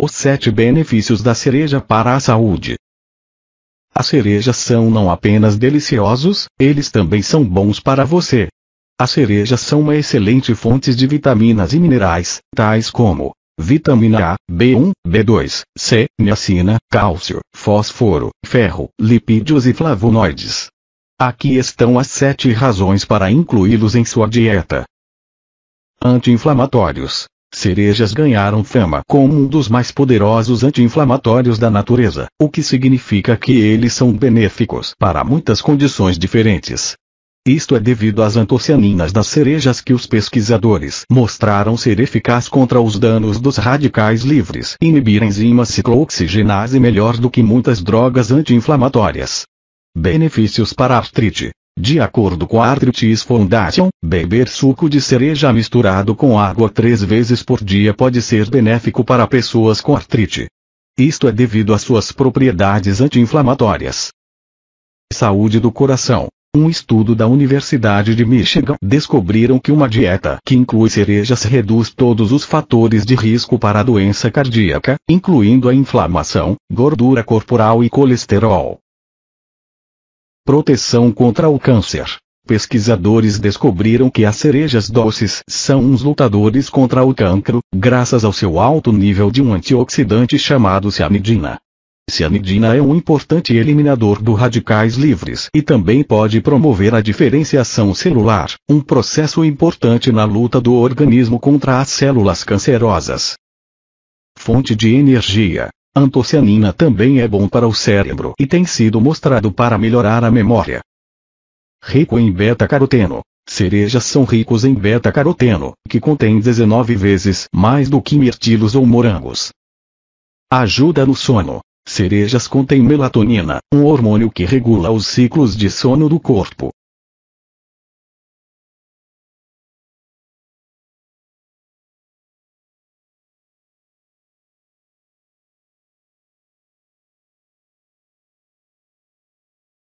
Os sete benefícios da cereja para a saúde. As cerejas são não apenas deliciosos, eles também são bons para você. As cerejas são uma excelente fonte de vitaminas e minerais, tais como vitamina A, B1, B2, C, niacina, cálcio, fósforo, ferro, lipídios e flavonoides. Aqui estão as sete razões para incluí-los em sua dieta. Anti-inflamatórios. Cerejas ganharam fama como um dos mais poderosos anti-inflamatórios da natureza, o que significa que eles são benéficos para muitas condições diferentes. Isto é devido às antocianinas das cerejas que os pesquisadores mostraram ser eficaz contra os danos dos radicais livres, inibir enzimas ciclooxigenase melhor do que muitas drogas anti-inflamatórias. Benefícios para artrite de acordo com a Arthritis Foundation, beber suco de cereja misturado com água três vezes por dia pode ser benéfico para pessoas com artrite. Isto é devido às suas propriedades anti-inflamatórias. Saúde do coração. Um estudo da Universidade de Michigan descobriram que uma dieta que inclui cerejas reduz todos os fatores de risco para a doença cardíaca, incluindo a inflamação, gordura corporal e colesterol. Proteção contra o câncer. Pesquisadores descobriram que as cerejas doces são uns lutadores contra o cancro, graças ao seu alto nível de um antioxidante chamado cianidina. Cianidina é um importante eliminador dos radicais livres e também pode promover a diferenciação celular, um processo importante na luta do organismo contra as células cancerosas. Fonte de energia: Antocianina também é bom para o cérebro e tem sido mostrado para melhorar a memória. Rico em beta-caroteno. Cerejas são ricos em beta-caroteno, que contém 19 vezes mais do que mirtilos ou morangos. Ajuda no sono. Cerejas contêm melatonina, um hormônio que regula os ciclos de sono do corpo.